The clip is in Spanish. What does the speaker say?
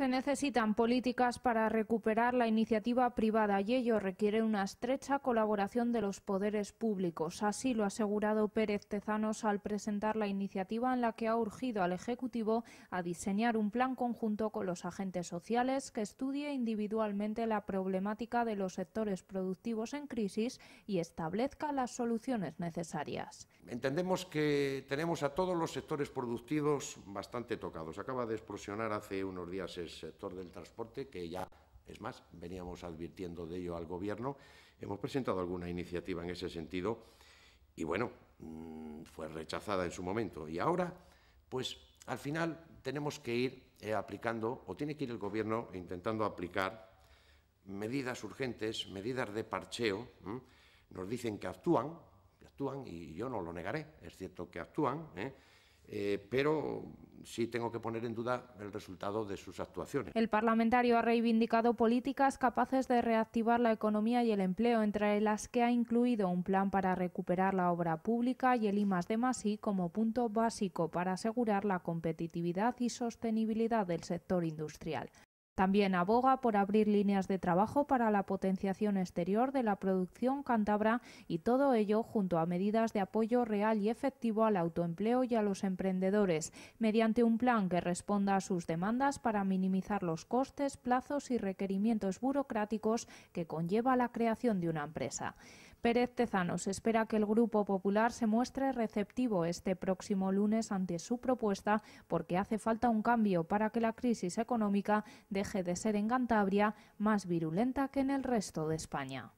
Se necesitan políticas para recuperar la iniciativa privada y ello requiere una estrecha colaboración de los poderes públicos. Así lo ha asegurado Pérez Tezanos al presentar la iniciativa en la que ha urgido al Ejecutivo a diseñar un plan conjunto con los agentes sociales que estudie individualmente la problemática de los sectores productivos en crisis y establezca las soluciones necesarias. Entendemos que tenemos a todos los sectores productivos bastante tocados. Acaba de explosionar hace unos días sector del transporte, que ya, es más, veníamos advirtiendo de ello al Gobierno. Hemos presentado alguna iniciativa en ese sentido y, bueno, mm, fue rechazada en su momento. Y ahora, pues, al final tenemos que ir eh, aplicando, o tiene que ir el Gobierno intentando aplicar medidas urgentes, medidas de parcheo. Nos dicen que actúan, actúan, y yo no lo negaré, es cierto que actúan, ¿eh? Eh, pero sí tengo que poner en duda el resultado de sus actuaciones. El parlamentario ha reivindicado políticas capaces de reactivar la economía y el empleo, entre las que ha incluido un plan para recuperar la obra pública y el I de como punto básico para asegurar la competitividad y sostenibilidad del sector industrial. También aboga por abrir líneas de trabajo para la potenciación exterior de la producción cántabra y todo ello junto a medidas de apoyo real y efectivo al autoempleo y a los emprendedores, mediante un plan que responda a sus demandas para minimizar los costes, plazos y requerimientos burocráticos que conlleva la creación de una empresa. Pérez Tezanos espera que el Grupo Popular se muestre receptivo este próximo lunes ante su propuesta porque hace falta un cambio para que la crisis económica deje de ser en Cantabria más virulenta que en el resto de España.